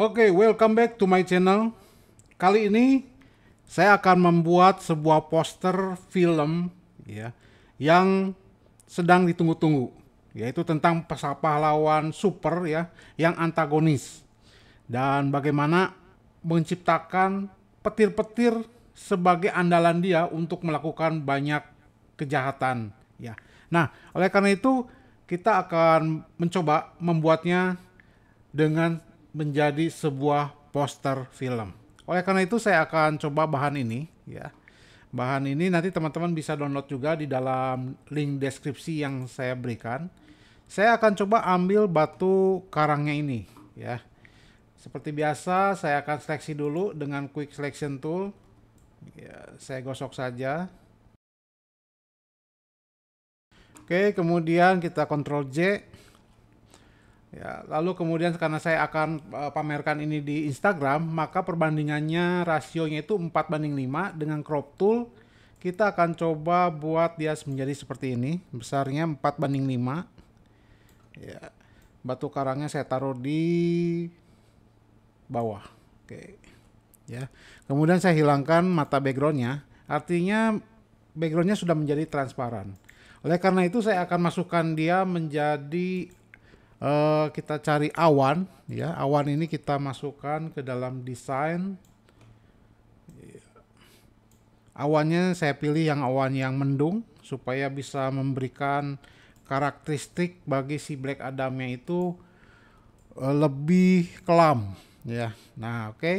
Oke, okay, welcome back to my channel. Kali ini saya akan membuat sebuah poster film ya yang sedang ditunggu-tunggu, yaitu tentang pahlawan super ya yang antagonis dan bagaimana menciptakan petir-petir sebagai andalan dia untuk melakukan banyak kejahatan ya. Nah, oleh karena itu kita akan mencoba membuatnya dengan menjadi sebuah poster film. Oleh karena itu saya akan coba bahan ini ya. Bahan ini nanti teman-teman bisa download juga di dalam link deskripsi yang saya berikan. Saya akan coba ambil batu karangnya ini ya. Seperti biasa saya akan seleksi dulu dengan quick selection tool. Ya, saya gosok saja. Oke, kemudian kita kontrol J. Ya, lalu kemudian karena saya akan uh, pamerkan ini di Instagram, maka perbandingannya rasionya itu 4 banding 5 dengan crop tool kita akan coba buat dia menjadi seperti ini, besarnya 4 banding 5. Ya. Batu karangnya saya taruh di bawah. Oke. Ya. Kemudian saya hilangkan mata backgroundnya. Artinya backgroundnya sudah menjadi transparan. Oleh karena itu saya akan masukkan dia menjadi Uh, kita cari awan ya awan ini kita masukkan ke dalam desain awannya saya pilih yang awan yang mendung supaya bisa memberikan karakteristik bagi si Black Adamnya itu uh, lebih kelam ya nah oke okay.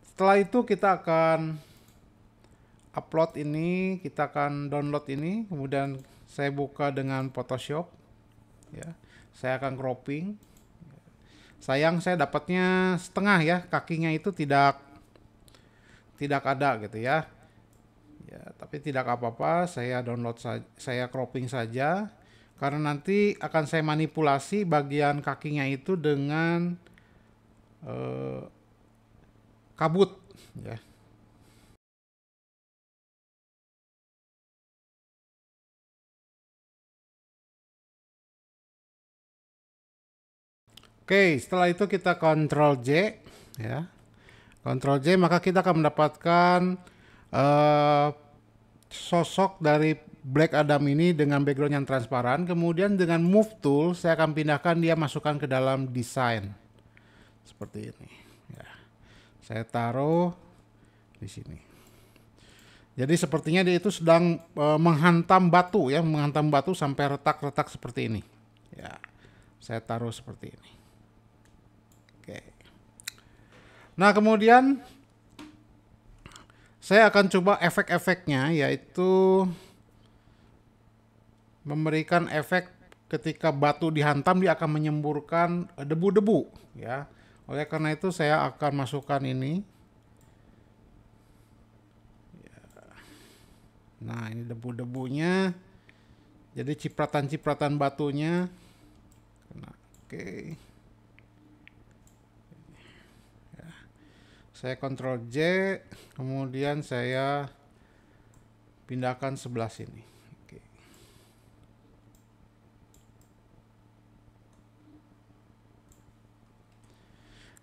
setelah itu kita akan upload ini kita akan download ini kemudian saya buka dengan Photoshop ya saya akan cropping sayang saya dapatnya setengah ya kakinya itu tidak tidak ada gitu ya ya tapi tidak apa-apa saya download saja, saya cropping saja karena nanti akan saya manipulasi bagian kakinya itu dengan eh, kabut ya Oke, setelah itu kita kontrol J ya. Kontrol J maka kita akan mendapatkan uh, sosok dari Black Adam ini dengan background yang transparan. Kemudian dengan move tool saya akan pindahkan dia masukkan ke dalam desain. Seperti ini. Ya. Saya taruh di sini. Jadi sepertinya dia itu sedang e, menghantam batu ya, menghantam batu sampai retak-retak seperti ini. Ya. Saya taruh seperti ini. Oke. Nah, kemudian saya akan coba efek-efeknya yaitu memberikan efek ketika batu dihantam dia akan menyemburkan debu-debu ya. Oleh karena itu saya akan masukkan ini. Ya. Nah, ini debu-debunya. Jadi cipratan-cipratan batunya. Nah, oke. Okay. saya kontrol J kemudian saya pindahkan sebelah sini Oke.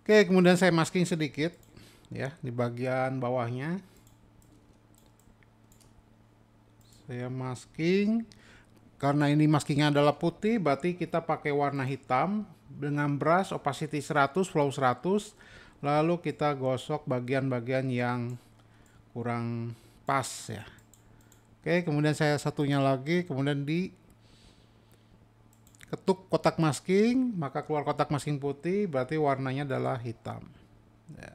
Oke kemudian saya masking sedikit ya di bagian bawahnya saya masking karena ini maskingnya adalah putih berarti kita pakai warna hitam dengan brush opacity 100 flow 100 lalu kita gosok bagian-bagian yang kurang pas ya oke kemudian saya satunya lagi kemudian di ketuk kotak masking maka keluar kotak masking putih berarti warnanya adalah hitam ya.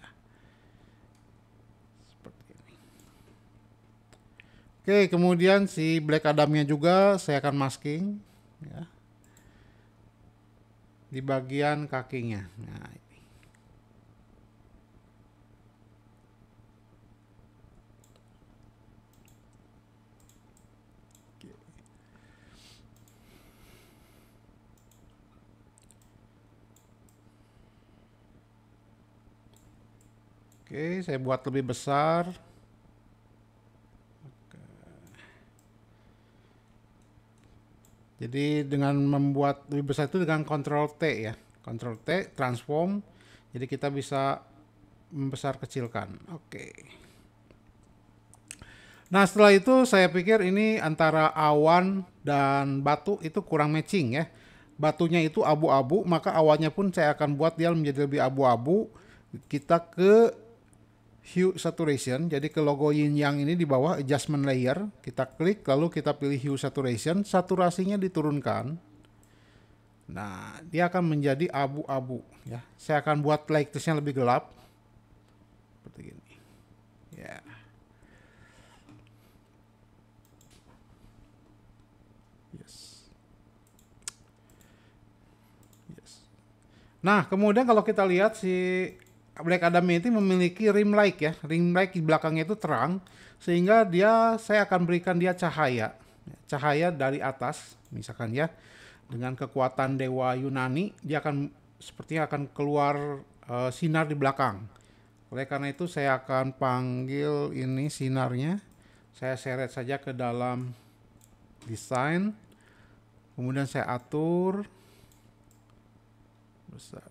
seperti ini oke kemudian si black adamnya juga saya akan masking ya. di bagian kakinya nah Oke, saya buat lebih besar. Jadi dengan membuat lebih besar itu dengan Ctrl T ya. Ctrl T, transform. Jadi kita bisa membesar kecilkan. Oke. Nah setelah itu saya pikir ini antara awan dan batu itu kurang matching ya batunya itu abu-abu, maka awannya pun saya akan buat dia menjadi lebih abu-abu. Kita ke hue saturation. Jadi ke logo yin yang ini di bawah adjustment layer, kita klik lalu kita pilih hue saturation, saturasinya diturunkan. Nah, dia akan menjadi abu-abu ya. Saya akan buat lightness-nya lebih gelap. Seperti ini. Ya. Yeah. Nah, kemudian kalau kita lihat si Black Adam ini memiliki rim light ya. Rim light di belakangnya itu terang sehingga dia saya akan berikan dia cahaya. Cahaya dari atas misalkan ya dengan kekuatan dewa Yunani dia akan seperti akan keluar uh, sinar di belakang. Oleh karena itu saya akan panggil ini sinarnya. Saya seret saja ke dalam desain. Kemudian saya atur besar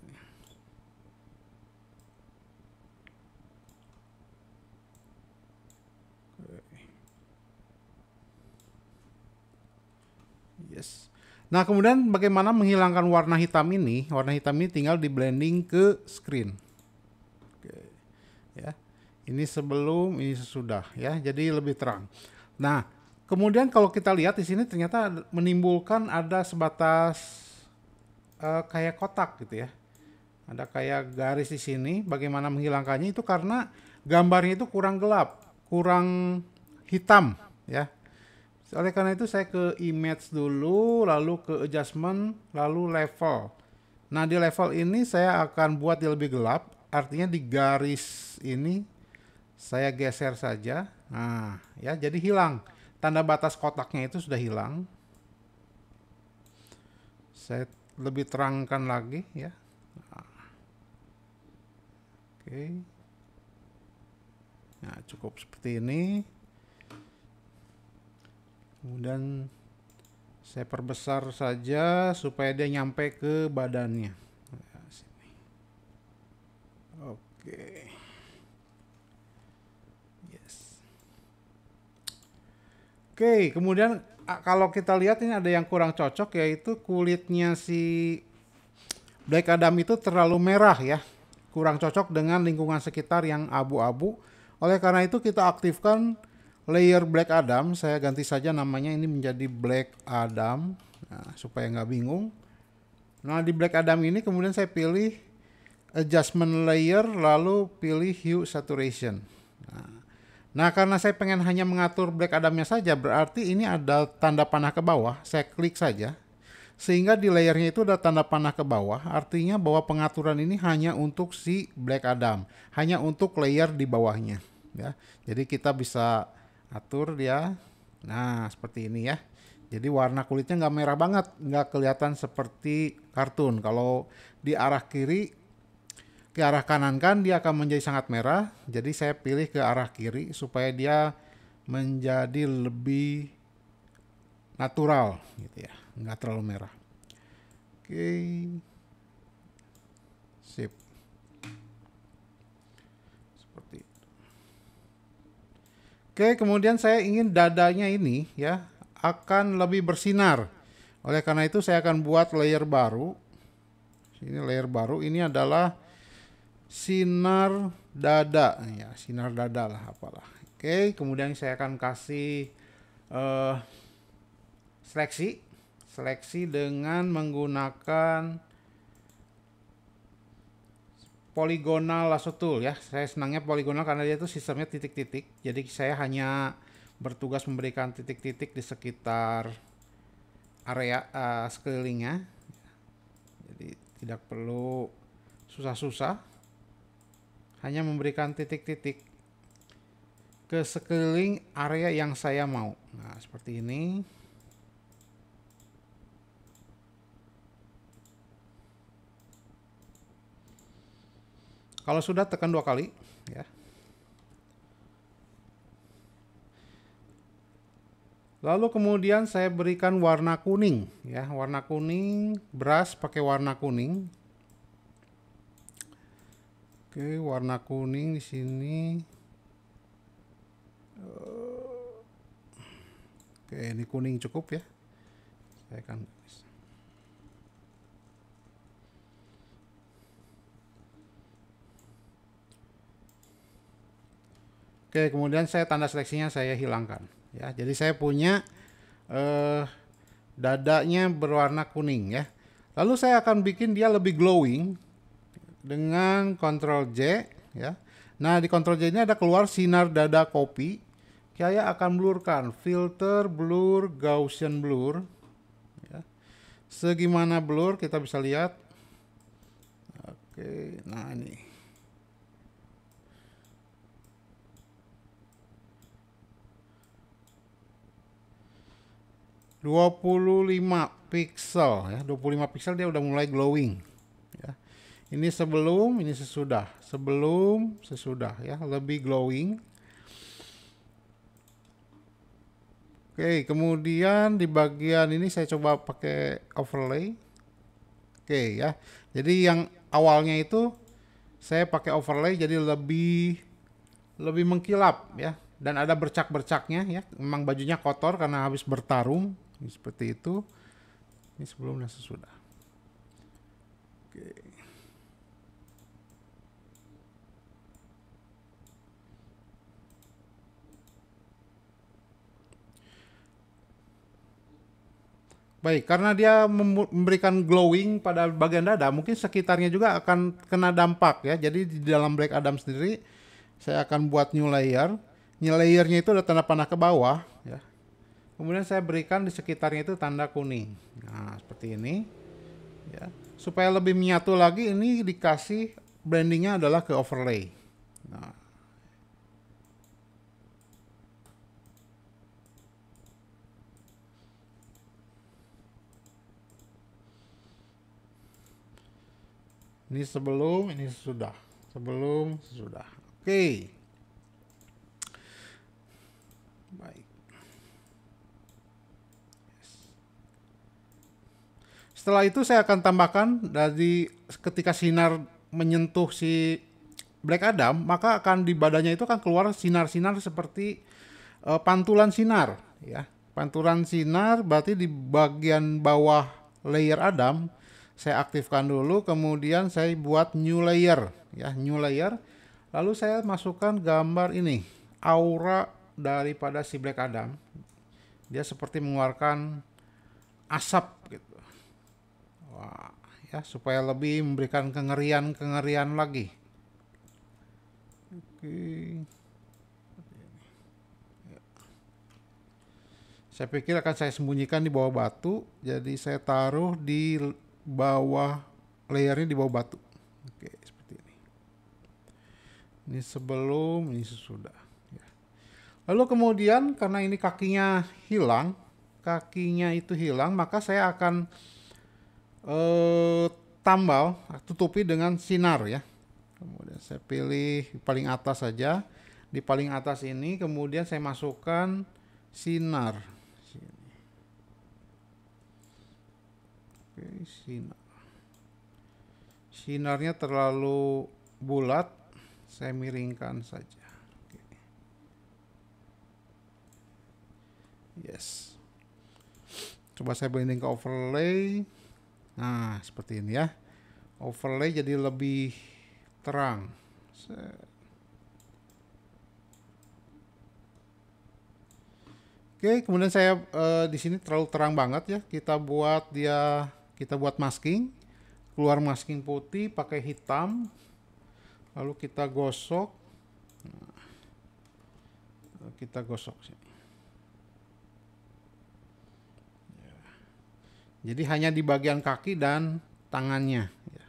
Yes. Nah, kemudian bagaimana menghilangkan warna hitam ini? Warna hitam ini tinggal di blending ke screen. Oke. Ya. Ini sebelum, ini sesudah ya. Jadi lebih terang. Nah, kemudian kalau kita lihat di sini ternyata menimbulkan ada sebatas uh, kayak kotak gitu ya. Ada kayak garis di sini. Bagaimana menghilangkannya itu karena gambarnya itu kurang gelap, kurang hitam ya. Oleh karena itu saya ke image dulu, lalu ke adjustment, lalu level. Nah di level ini saya akan buat dia lebih gelap, artinya di garis ini saya geser saja. Nah ya jadi hilang, tanda batas kotaknya itu sudah hilang. Saya lebih terangkan lagi ya. Nah, oke. Nah cukup seperti ini kemudian saya perbesar saja supaya dia nyampe ke badannya oke yes oke kemudian kalau kita lihat ini ada yang kurang cocok yaitu kulitnya si Black Adam itu terlalu merah ya kurang cocok dengan lingkungan sekitar yang abu-abu oleh karena itu kita aktifkan layer Black Adam saya ganti saja namanya ini menjadi Black Adam nah, supaya nggak bingung nah di Black Adam ini kemudian saya pilih adjustment layer lalu pilih hue saturation nah, nah karena saya pengen hanya mengatur Black Adamnya saja berarti ini ada tanda panah ke bawah saya klik saja sehingga di layernya itu ada tanda panah ke bawah artinya bahwa pengaturan ini hanya untuk si Black Adam hanya untuk layer di bawahnya ya jadi kita bisa atur dia nah seperti ini ya jadi warna kulitnya nggak merah banget nggak kelihatan seperti kartun kalau di arah kiri ke arah kanan kan dia akan menjadi sangat merah jadi saya pilih ke arah kiri supaya dia menjadi lebih natural gitu ya nggak terlalu merah oke okay. Oke, kemudian saya ingin dadanya ini ya akan lebih bersinar. Oleh karena itu saya akan buat layer baru. Ini layer baru ini adalah sinar dada ya, sinar dada lah apalah. Oke, kemudian saya akan kasih uh, seleksi seleksi dengan menggunakan poligonal lasotul ya. Saya senangnya poligonal karena dia itu sistemnya titik-titik. Jadi saya hanya bertugas memberikan titik-titik di sekitar area uh, sekelilingnya. Jadi tidak perlu susah-susah. Hanya memberikan titik-titik ke sekeliling area yang saya mau. Nah, seperti ini. Kalau sudah tekan dua kali ya. Lalu kemudian saya berikan warna kuning ya, warna kuning, beras pakai warna kuning. Oke, warna kuning di sini. Eh, oke, ini kuning cukup ya. Saya akan Oke, kemudian saya tanda seleksinya saya hilangkan. Ya, jadi saya punya eh, dadanya berwarna kuning ya. Lalu saya akan bikin dia lebih glowing dengan Ctrl J ya. Nah di Ctrl J ini ada keluar sinar dada kopi. Saya akan blurkan filter blur Gaussian blur. Ya. Segimana blur kita bisa lihat. Oke, nah ini. 25 pixel ya 25 pixel dia udah mulai glowing ya ini sebelum ini sesudah sebelum sesudah ya lebih glowing Oke, kemudian di bagian ini saya coba pakai overlay. Oke ya. Jadi yang awalnya itu saya pakai overlay jadi lebih lebih mengkilap ya dan ada bercak-bercaknya ya. Memang bajunya kotor karena habis bertarung ini seperti itu ini sebelum dan sesudah oke Baik, karena dia memberikan glowing pada bagian dada, mungkin sekitarnya juga akan kena dampak ya. Jadi di dalam Black Adam sendiri, saya akan buat new layer. New layernya itu ada tanda panah ke bawah ya. Kemudian saya berikan di sekitarnya itu tanda kuning. Nah, seperti ini. Ya. Supaya lebih menyatu lagi, ini dikasih blendingnya adalah ke overlay. Nah. Ini sebelum, ini sudah. Sebelum, sudah. Oke. Okay. Baik. setelah itu saya akan tambahkan dari ketika sinar menyentuh si Black Adam, maka akan di badannya itu akan keluar sinar-sinar seperti uh, pantulan sinar, ya. Pantulan sinar berarti di bagian bawah layer Adam saya aktifkan dulu, kemudian saya buat new layer, ya, new layer. Lalu saya masukkan gambar ini, aura daripada si Black Adam. Dia seperti mengeluarkan asap gitu. Wah ya supaya lebih memberikan kengerian-kengerian lagi. Oke. Saya pikir akan saya sembunyikan di bawah batu, jadi saya taruh di bawah layarnya di bawah batu. Oke, seperti ini. Ini sebelum, ini sesudah. Ya. Lalu kemudian karena ini kakinya hilang, kakinya itu hilang, maka saya akan eh, tambal tutupi dengan sinar ya. Kemudian saya pilih paling atas saja. Di paling atas ini kemudian saya masukkan sinar. Oke, sinar. Sinarnya terlalu bulat, saya miringkan saja. oke. Yes. Coba saya blending ke overlay. Nah, seperti ini ya. Overlay jadi lebih terang. Oke, kemudian saya eh, di sini terlalu terang banget ya. Kita buat dia kita buat masking. Keluar masking putih pakai hitam. Lalu kita gosok. Nah, kita gosok sih. Jadi hanya di bagian kaki dan tangannya. Ya.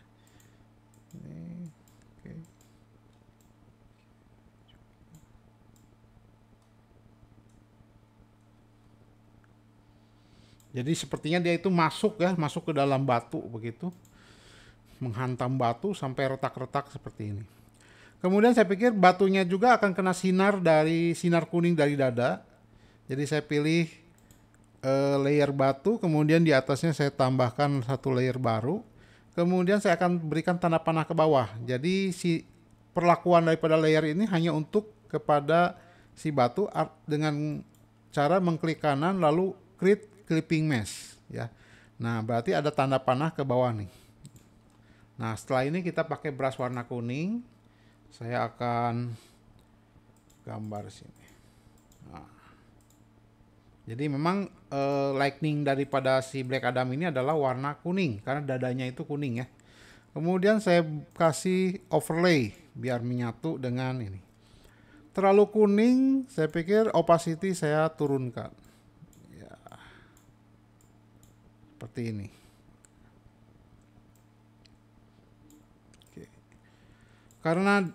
Jadi sepertinya dia itu masuk ya, masuk ke dalam batu begitu. Menghantam batu sampai retak-retak seperti ini. Kemudian saya pikir batunya juga akan kena sinar dari sinar kuning dari dada. Jadi saya pilih uh, layer batu, kemudian di atasnya saya tambahkan satu layer baru. Kemudian saya akan berikan tanda panah ke bawah. Jadi si perlakuan daripada layer ini hanya untuk kepada si batu dengan cara mengklik kanan lalu create clipping mesh ya. Nah, berarti ada tanda panah ke bawah nih. Nah, setelah ini kita pakai brush warna kuning. Saya akan gambar sini. Nah. Jadi memang uh, lightning daripada si Black Adam ini adalah warna kuning karena dadanya itu kuning ya. Kemudian saya kasih overlay biar menyatu dengan ini. Terlalu kuning, saya pikir opacity saya turunkan. Ya. Seperti ini. Oke. Karena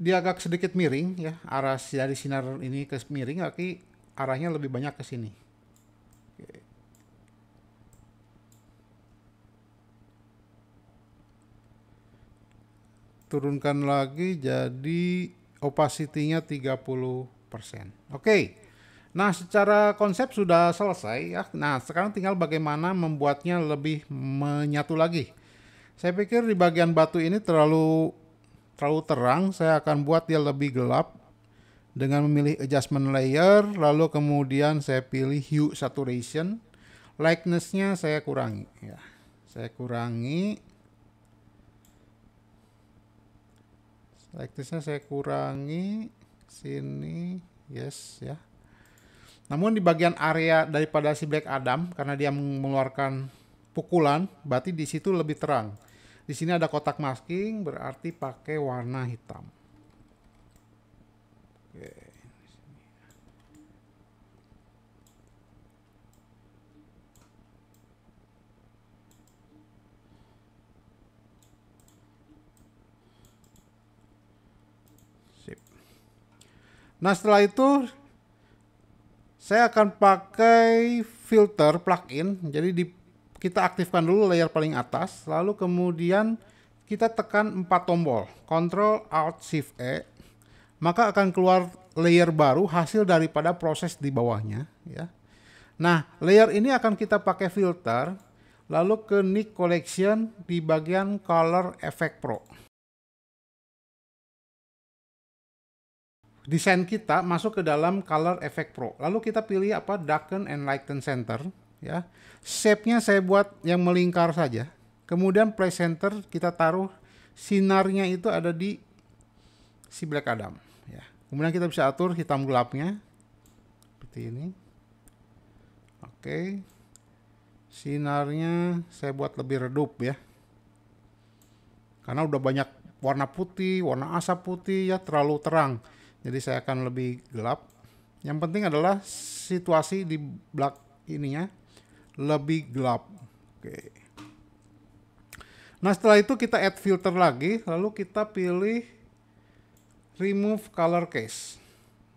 dia agak sedikit miring ya arah dari sinar ini ke miring, tapi arahnya lebih banyak ke sini. Turunkan lagi jadi opacity-nya 30%. Oke. Nah, secara konsep sudah selesai ya. Nah, sekarang tinggal bagaimana membuatnya lebih menyatu lagi. Saya pikir di bagian batu ini terlalu terlalu terang, saya akan buat dia lebih gelap dengan memilih adjustment layer lalu kemudian saya pilih hue saturation likenessnya saya kurangi ya saya kurangi likenessnya saya kurangi sini yes ya namun di bagian area daripada si Black Adam karena dia mengeluarkan pukulan berarti di situ lebih terang di sini ada kotak masking berarti pakai warna hitam Nah, setelah itu saya akan pakai filter plugin. Jadi di kita aktifkan dulu layer paling atas, lalu kemudian kita tekan empat tombol, Ctrl Alt Shift E maka akan keluar layer baru hasil daripada proses di bawahnya ya. Nah, layer ini akan kita pakai filter lalu ke nick collection di bagian color effect pro. Desain kita masuk ke dalam color effect pro. Lalu kita pilih apa darken and lighten center ya. Shape-nya saya buat yang melingkar saja. Kemudian play center kita taruh sinarnya itu ada di si Black Adam kemudian kita bisa atur hitam gelapnya seperti ini oke sinarnya saya buat lebih redup ya karena udah banyak warna putih warna asap putih ya terlalu terang jadi saya akan lebih gelap yang penting adalah situasi di black ininya lebih gelap oke nah setelah itu kita add filter lagi lalu kita pilih remove color case.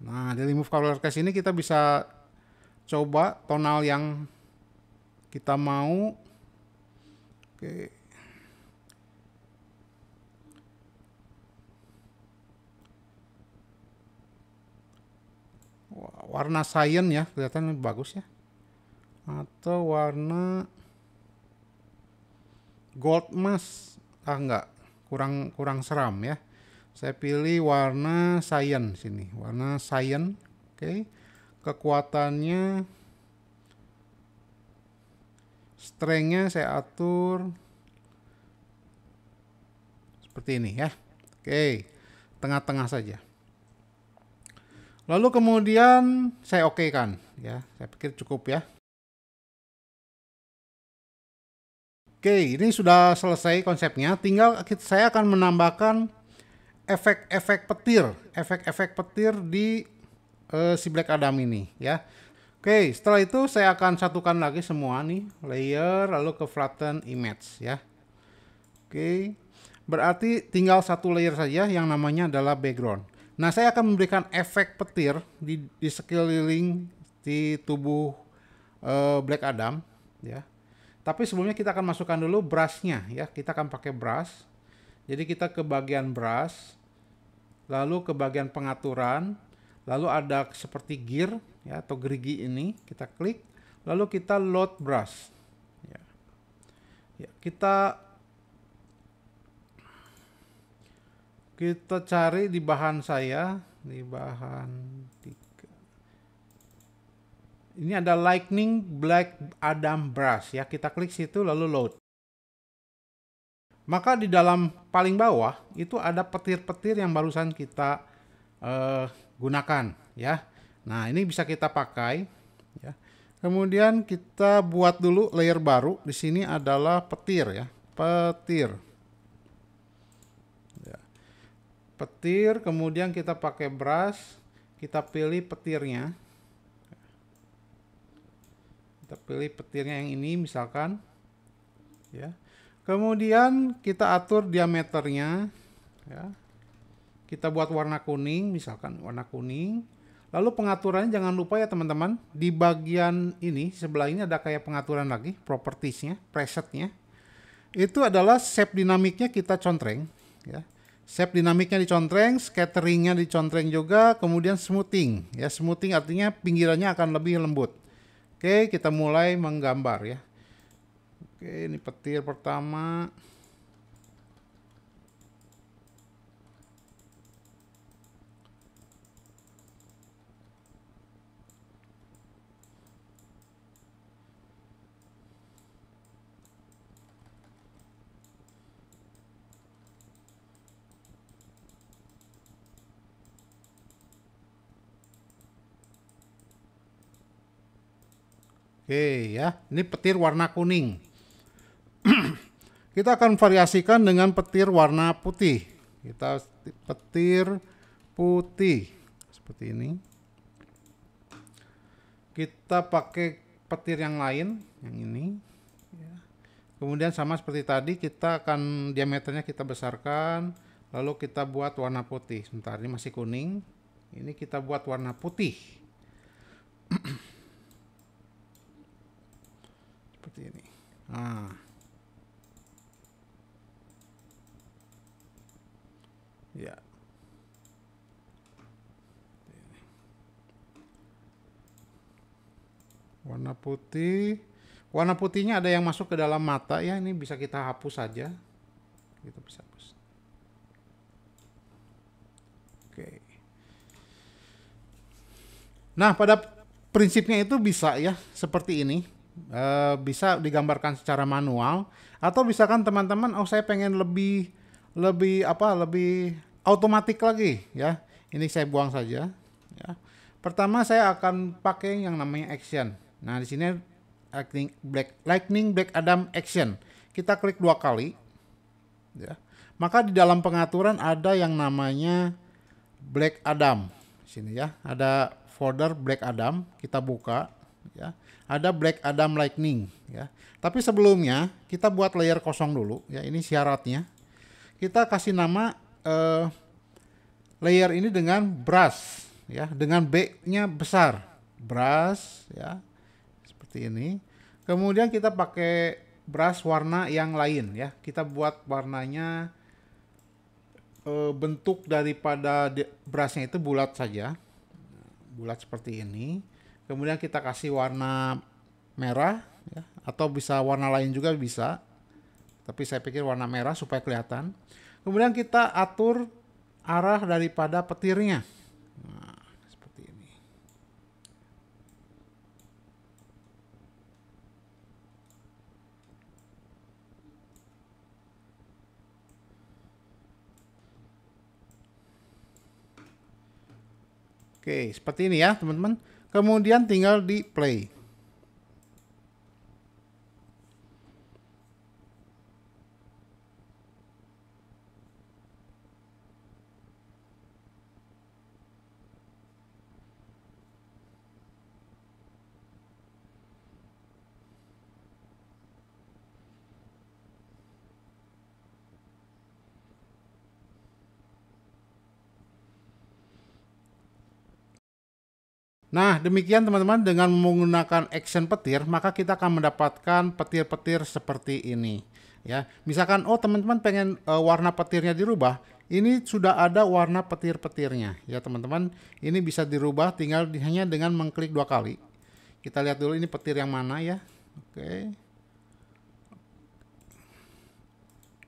Nah, di remove color case ini kita bisa coba tonal yang kita mau. Oke. Warna cyan ya, kelihatan lebih bagus ya. Atau warna gold mask. Ah enggak, kurang kurang seram ya. Saya pilih warna cyan sini, warna cyan. Oke. Okay. Kekuatannya strengthnya saya atur seperti ini ya. Oke. Okay. Tengah-tengah saja. Lalu kemudian saya oke okay kan ya. Saya pikir cukup ya. Oke, ini sudah selesai konsepnya. Tinggal saya akan menambahkan efek-efek petir, efek-efek petir di uh, si Black Adam ini ya. Oke, setelah itu saya akan satukan lagi semua nih layer lalu ke flatten image ya. Oke. Berarti tinggal satu layer saja yang namanya adalah background. Nah, saya akan memberikan efek petir di, di sekeliling di tubuh uh, Black Adam ya. Tapi sebelumnya kita akan masukkan dulu brushnya ya. Kita akan pakai brush. Jadi kita ke bagian brush, lalu ke bagian pengaturan, lalu ada seperti gear ya atau gerigi ini kita klik, lalu kita load brush. Ya. Ya, kita kita cari di bahan saya di bahan tiga. Ini ada Lightning Black Adam Brush ya. Kita klik situ lalu load. Maka di dalam paling bawah itu ada petir-petir yang barusan kita uh, gunakan ya. Nah, ini bisa kita pakai ya. Kemudian kita buat dulu layer baru. Di sini adalah petir ya. Petir. Ya. Petir, kemudian kita pakai brush, kita pilih petirnya. Kita pilih petirnya yang ini misalkan. Ya. Kemudian kita atur diameternya. Ya. Kita buat warna kuning, misalkan warna kuning. Lalu pengaturannya jangan lupa ya teman-teman. Di bagian ini, sebelah ini ada kayak pengaturan lagi, propertiesnya, presetnya. Itu adalah shape dinamiknya kita contreng. Ya. Shape dinamiknya dicontreng, scatteringnya dicontreng juga, kemudian smoothing. Ya, smoothing artinya pinggirannya akan lebih lembut. Oke, kita mulai menggambar ya. Oke, ini petir pertama. Oke ya, ini petir warna kuning. Kita akan variasikan dengan petir warna putih. Kita petir putih seperti ini. Kita pakai petir yang lain, yang ini. Ya. Kemudian sama seperti tadi kita akan diameternya kita besarkan, lalu kita buat warna putih. Sebentar ini masih kuning. Ini kita buat warna putih. Seperti ini. Nah. Ya. Warna putih. Warna putihnya ada yang masuk ke dalam mata ya. Ini bisa kita hapus saja. Kita bisa hapus. Oke. Nah, pada prinsipnya itu bisa ya seperti ini. E, bisa digambarkan secara manual atau misalkan teman-teman oh saya pengen lebih lebih apa lebih otomatik lagi ya. Ini saya buang saja ya. Pertama saya akan pakai yang namanya action. Nah, di sini Lightning Black Lightning Black Adam action. Kita klik dua kali ya. Maka di dalam pengaturan ada yang namanya Black Adam. Sini ya, ada folder Black Adam, kita buka ya. Ada Black Adam Lightning ya. Tapi sebelumnya kita buat layer kosong dulu ya. Ini syaratnya. Kita kasih nama uh, layer ini dengan brush ya, dengan B-nya besar. Brush ya. Seperti ini. Kemudian kita pakai brush warna yang lain ya. Kita buat warnanya uh, bentuk daripada brushnya itu bulat saja. Bulat seperti ini. Kemudian kita kasih warna merah ya atau bisa warna lain juga bisa. Tapi saya pikir warna merah supaya kelihatan. Kemudian kita atur arah daripada petirnya. Nah, Oke, seperti ini ya, teman-teman. Kemudian tinggal di play. Nah, demikian teman-teman dengan menggunakan action petir, maka kita akan mendapatkan petir-petir seperti ini. Ya, misalkan oh teman-teman pengen uh, warna petirnya dirubah, ini sudah ada warna petir-petirnya ya teman-teman. Ini bisa dirubah tinggal hanya dengan mengklik dua kali. Kita lihat dulu ini petir yang mana ya. Oke.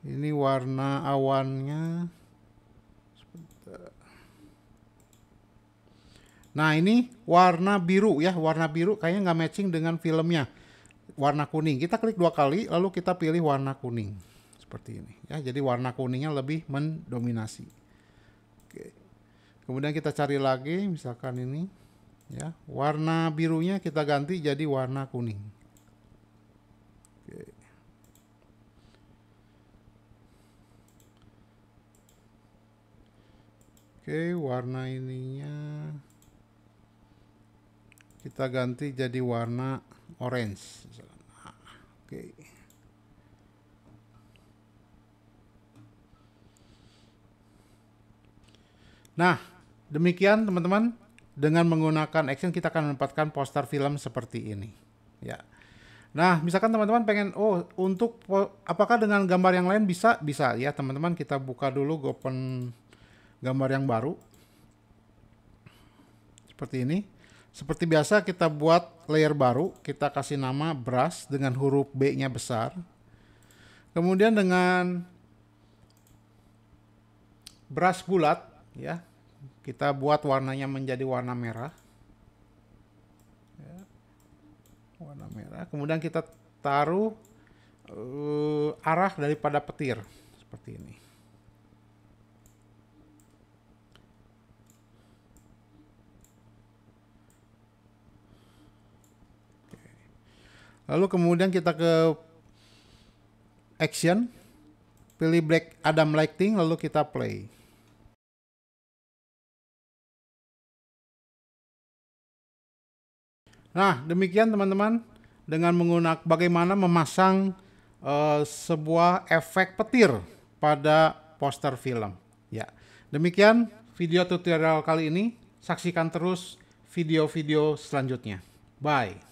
Ini warna awannya. Nah ini warna biru ya, warna biru kayaknya nggak matching dengan filmnya. Warna kuning, kita klik dua kali lalu kita pilih warna kuning. Seperti ini ya, jadi warna kuningnya lebih mendominasi. Oke. Kemudian kita cari lagi, misalkan ini ya, warna birunya kita ganti jadi warna kuning. Oke. Oke, warna ininya kita ganti jadi warna orange nah, oke nah demikian teman-teman dengan menggunakan action kita akan mendapatkan poster film seperti ini ya Nah, misalkan teman-teman pengen, oh, untuk apakah dengan gambar yang lain bisa? Bisa ya, teman-teman. Kita buka dulu open gambar yang baru seperti ini. Seperti biasa kita buat layer baru, kita kasih nama brush dengan huruf B-nya besar. Kemudian dengan brush bulat ya, kita buat warnanya menjadi warna merah. Ya, warna merah. Kemudian kita taruh uh, arah daripada petir seperti ini. Lalu kemudian kita ke action, pilih Black Adam Lighting, lalu kita play. Nah, demikian teman-teman dengan menggunakan bagaimana memasang uh, sebuah efek petir pada poster film. Ya. Demikian video tutorial kali ini. Saksikan terus video-video selanjutnya. Bye.